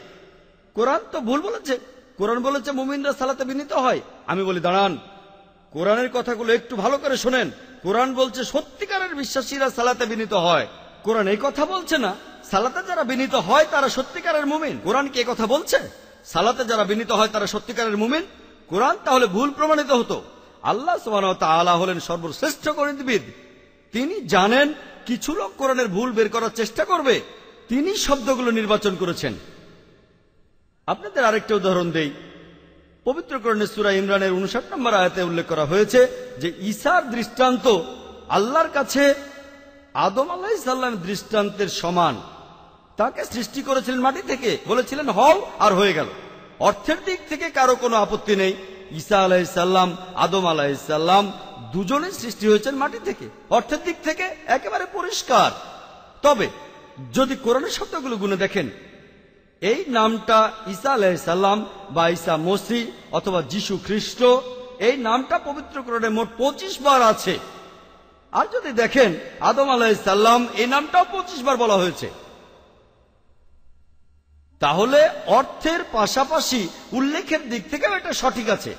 কোরআন তো ভুল বলেছে কোরআন বলেছে মুমিনরা সালাতে বিনীত হয় আমি বলি দাঁড়ান কোরআনের কথাগুলো একটু ভালো করে শোনেন কোরআন বলছে সত্যিকারের বিশ্বাসীরা সালাতে বিনীত হয় কোরআন এই কথা বলছে না সালাতে যারা বিনীত হয় তারা সত্যিকারের মুমিন কোরআন কি কথা বলছে সালাতে যারা বিনীত হয় তারা সত্যিকারের মুমিন কোরআন তাহলে ভুল প্রমাণিত হতো আল্লাহ সোহানা হলেন সর্বশ্রেষ্ঠ গণিতবিদ তিনি জানেন কিছু লোক কোরআনের ভুল বের করার চেষ্টা করবে তিনি শব্দগুলো নির্বাচন করেছেন আপনাদের আরেকটা উদাহরণ দেই পবিত্রকরণে সুরা ইমরানের উনষাট নম্বর আয়তে উল্লেখ করা হয়েছে যে ঈশার দৃষ্টান্ত আল্লাহর কাছে আদম আল্লাহ ইসাল্লাম দৃষ্টান্তের সমান তাকে সৃষ্টি করেছিলেন মাটি থেকে বলেছিলেন হও আর হয়ে গেল অর্থের দিক থেকে কারো কোনো আপত্তি নেই ঈসা আলাহিসাল্লাম আদম আলাহিসাল্লাম দুজনেই সৃষ্টি হয়েছেন মাটি থেকে অর্থের দিক থেকে একেবারে পরিষ্কার তবে যদি কোরআনের শব্দগুলো গুনে দেখেন এই নামটা ঈসা আলাইসাল্লাম বা ঈসা মসি অথবা যিশু খ্রিস্ট এই নামটা পবিত্র পবিত্রকরণে মোট পঁচিশ বার আছে আর যদি দেখেন আদম আলাইসাল্লাম এই নামটাও পঁচিশ বার বলা হয়েছে তাহলে অর্থের পাশাপাশি উল্লেখের দিক থেকেও এটা সঠিক আছে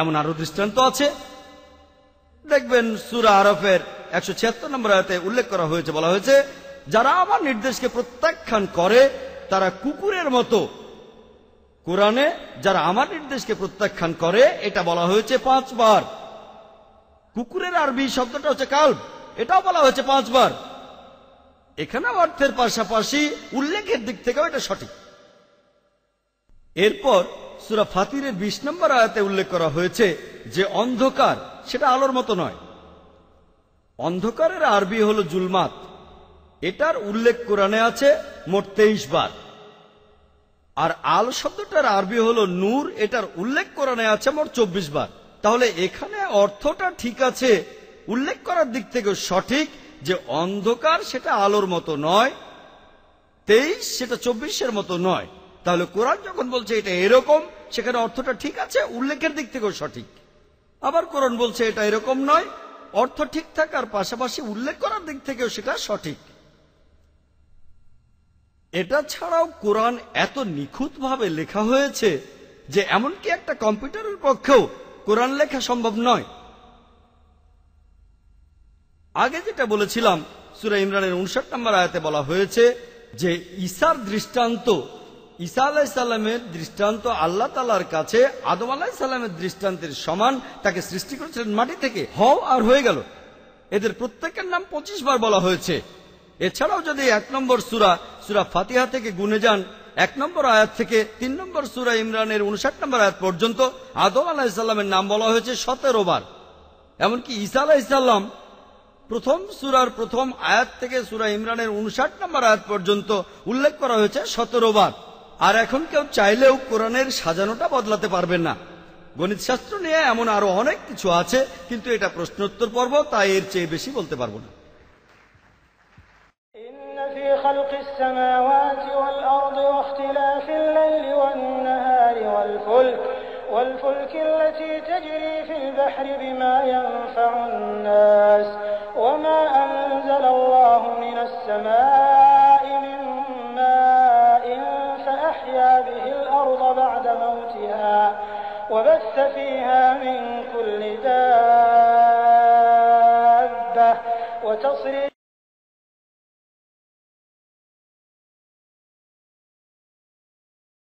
এমন আরো দৃষ্টান্ত আছে দেখবেন সুরা আরফের একশো ছিয়াত্তর নম্বর আয়তে উল্লেখ করা হয়েছে বলা হয়েছে যারা আমার নির্দেশকে প্রত্যাখ্যান করে তারা কুকুরের মতো কোরআনে যারা আমার নির্দেশকে প্রত্যাখ্যান করে এটা বলা হয়েছে পাঁচবার কুকুরের আরবি শব্দটা হচ্ছে কাল এটাও বলা হয়েছে পাঁচবার এখানে অর্থের পাশাপাশি উল্লেখের দিক থেকেও এটা সঠিক এরপর সুরা ফাতিরের বিশ নম্বর আয়াতে উল্লেখ করা হয়েছে যে অন্ধকার সেটা আলোর মতো নয় অন্ধকারের আরবি হল জুলমাত এটার উল্লেখ কোরআনে আছে মোট তেইশ বার আর আল শব্দটার আরবি হল নূর এটার উল্লেখ কোরআনে আছে মোট চব্বিশ বার তাহলে এখানে অর্থটা ঠিক আছে উল্লেখ করার দিক থেকে সঠিক যে অন্ধকার সেটা আলোর মতো নয় তেইশ সেটা চব্বিশের মতো নয় তাহলে কোরআন যখন বলছে এটা এরকম সেখানে অর্থটা ঠিক আছে উল্লেখের দিক থেকেও সঠিক আবার কোরআন বলছে এটা এরকম নয় অর্থ ঠিক থাকার পাশাপাশি উল্লেখ করার দিক থেকেও সেটা সঠিক এটা ছাড়াও কোরআন এত নিখুঁতভাবে লেখা হয়েছে যে এমনকি একটা কম্পিউটারের পক্ষেও কোরআন লেখা সম্ভব নয় আগে যেটা বলেছিলাম সুরা ইমরানের উনষাট নম্বর আয়াতে বলা হয়েছে যে ইসার দৃষ্টান্ত ঈসা আলাহিসাল্লামের দৃষ্টান্ত আল্লাহ তালার কাছে আদম সাল্লামের দৃষ্টান্তের সমান তাকে সৃষ্টি করেছিলেন মাটি থেকে হও আর হয়ে গেল এদের প্রত্যেকের নাম পঁচিশ বার বলা হয়েছে এছাড়াও যদি এক নম্বর সুরা সুরা ফাতিহা থেকে গুনে যান এক নম্বর আয়াত থেকে তিন নম্বর সুরা ইমরানের উনষাট নম্বর আয়াত পর্যন্ত আদম আলাহিসাল্লামের নাম বলা হয়েছে সতেরো বার এমনকি ইসা আলাহিসাল্লাম প্রথম সুরার প্রথম আয়াত থেকে সুরা ইমরানের উনষাট নম্বর আয়াত পর্যন্ত উল্লেখ করা হয়েছে সতেরো বার আর এখন কেউ চাইলেও কোরআনের সাজানোটা বদলাতে পারবেন না গণিতশাস্ত্র নিয়ে এমন আরো অনেক কিছু আছে কিন্তু এটা প্রশ্নোত্তর পর্ব তাই এর চেয়ে বেশি বলতে পারবো না في خلق السماوات والأرض واختلاف الليل والنهار والفلك والفلك التي تجري في البحر بما ينفع الناس وما أنزل الله من السماء من ماء فأحيا به الأرض بعد موتها وبث فيها من كل دابة وتصريف